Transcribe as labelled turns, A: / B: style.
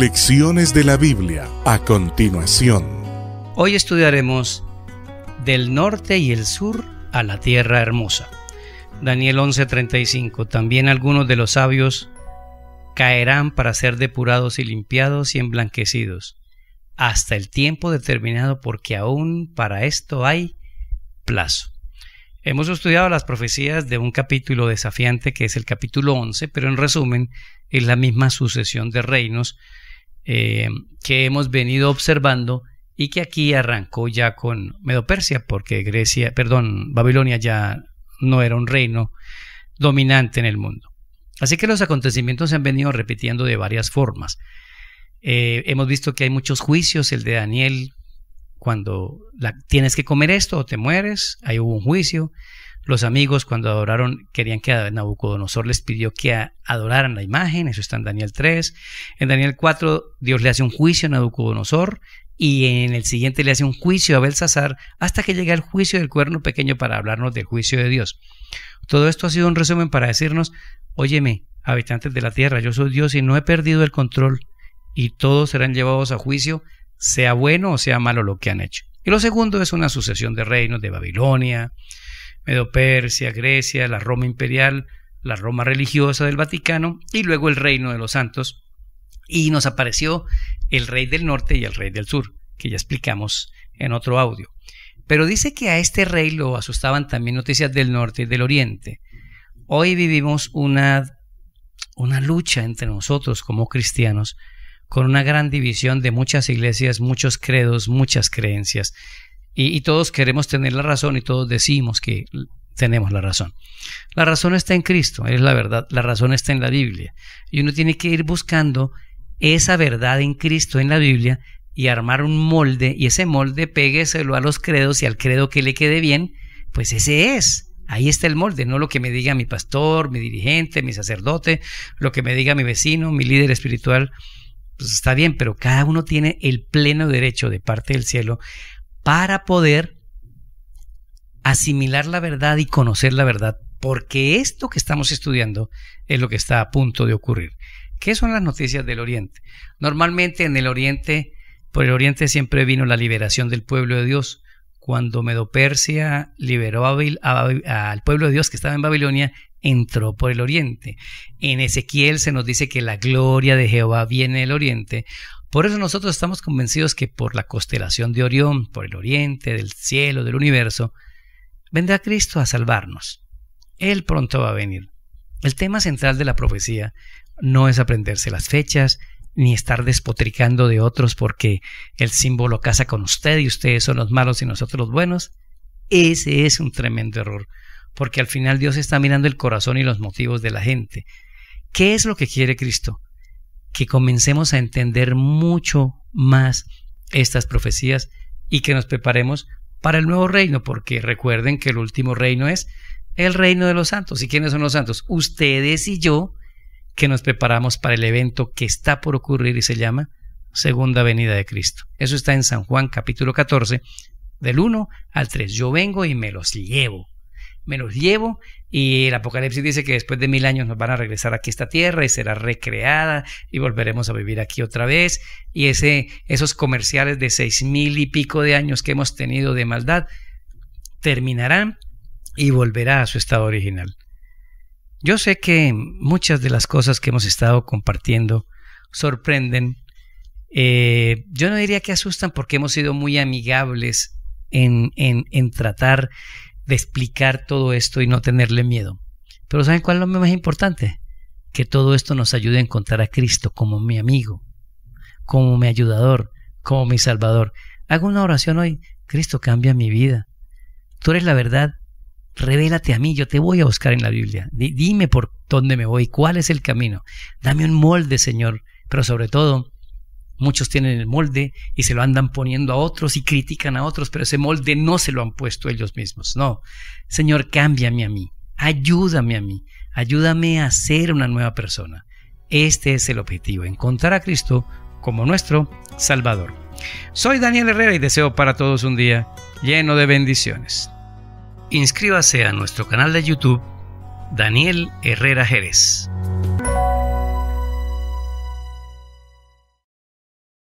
A: Lecciones de la Biblia a continuación. Hoy estudiaremos Del norte y el sur a la tierra hermosa. Daniel 11:35. También algunos de los sabios caerán para ser depurados y limpiados y emblanquecidos, hasta el tiempo determinado porque aún para esto hay plazo. Hemos estudiado las profecías de un capítulo desafiante que es el capítulo 11, pero en resumen es la misma sucesión de reinos eh, que hemos venido observando y que aquí arrancó ya con Medopersia, porque Grecia, perdón, Babilonia ya no era un reino dominante en el mundo. Así que los acontecimientos se han venido repitiendo de varias formas. Eh, hemos visto que hay muchos juicios, el de Daniel, cuando la, tienes que comer esto o te mueres, ahí hubo un juicio. Los amigos cuando adoraron querían que Nabucodonosor les pidió que adoraran la imagen, eso está en Daniel 3. En Daniel 4 Dios le hace un juicio a Nabucodonosor y en el siguiente le hace un juicio a Belsasar hasta que llega el juicio del cuerno pequeño para hablarnos del juicio de Dios. Todo esto ha sido un resumen para decirnos, óyeme, habitantes de la tierra, yo soy Dios y no he perdido el control y todos serán llevados a juicio, sea bueno o sea malo lo que han hecho. Y lo segundo es una sucesión de reinos de Babilonia, Medo Persia, Grecia, la Roma imperial, la Roma religiosa del Vaticano y luego el reino de los santos. Y nos apareció el rey del norte y el rey del sur, que ya explicamos en otro audio. Pero dice que a este rey lo asustaban también noticias del norte y del oriente. Hoy vivimos una, una lucha entre nosotros como cristianos con una gran división de muchas iglesias, muchos credos, muchas creencias y, todos queremos tener la razón y todos decimos que tenemos la razón. La razón está en Cristo, es la verdad, la razón está en la Biblia. Y uno tiene que ir buscando esa verdad en Cristo, en la Biblia, y armar un molde, y ese molde pégueselo a los credos y al credo que le quede bien, pues ese es. Ahí está el molde, no lo que me diga mi pastor, mi dirigente, mi sacerdote, lo que me diga mi vecino, mi líder espiritual. Pues está bien, pero cada uno tiene el pleno derecho de parte del cielo para poder asimilar la verdad y conocer la verdad, porque esto que estamos estudiando es lo que está a punto de ocurrir. ¿Qué son las noticias del Oriente? Normalmente en el Oriente, por el Oriente siempre vino la liberación del pueblo de Dios. Cuando Medopersia liberó al pueblo de Dios que estaba en Babilonia, entró por el Oriente. En Ezequiel se nos dice que la gloria de Jehová viene del Oriente. Por eso nosotros estamos convencidos que por la constelación de Orión, por el oriente, del cielo, del universo, vendrá Cristo a salvarnos. Él pronto va a venir. El tema central de la profecía no es aprenderse las fechas, ni estar despotricando de otros porque el símbolo casa con usted y ustedes son los malos y nosotros los buenos. Ese es un tremendo error, porque al final Dios está mirando el corazón y los motivos de la gente. ¿Qué es lo que quiere Cristo? que comencemos a entender mucho más estas profecías y que nos preparemos para el nuevo reino, porque recuerden que el último reino es el reino de los santos. ¿Y quiénes son los santos? Ustedes y yo, que nos preparamos para el evento que está por ocurrir y se llama Segunda Venida de Cristo. Eso está en San Juan capítulo 14, del 1 al 3. Yo vengo y me los llevo me los llevo y el Apocalipsis dice que después de mil años nos van a regresar aquí a esta tierra y será recreada y volveremos a vivir aquí otra vez. Y ese, esos comerciales de seis mil y pico de años que hemos tenido de maldad terminarán y volverá a su estado original. Yo sé que muchas de las cosas que hemos estado compartiendo sorprenden. Eh, yo no diría que asustan porque hemos sido muy amigables en, en, en tratar de explicar todo esto y no tenerle miedo. Pero ¿saben cuál es lo más importante? Que todo esto nos ayude a encontrar a Cristo como mi amigo, como mi ayudador, como mi salvador. Hago una oración hoy. Cristo cambia mi vida. Tú eres la verdad. Revélate a mí. Yo te voy a buscar en la Biblia. dime por dónde me voy, cuál es el camino. Dame un molde, Señor. Pero sobre todo, Muchos tienen el molde y se lo andan poniendo a otros y critican a otros, pero ese molde no se lo han puesto ellos mismos. No, Señor, cámbiame a mí, ayúdame a mí, ayúdame a ser una nueva persona. Este es el objetivo, encontrar a Cristo como nuestro Salvador. Soy Daniel Herrera y deseo para todos un día lleno de bendiciones. Inscríbase a nuestro canal de YouTube, Daniel Herrera Jerez.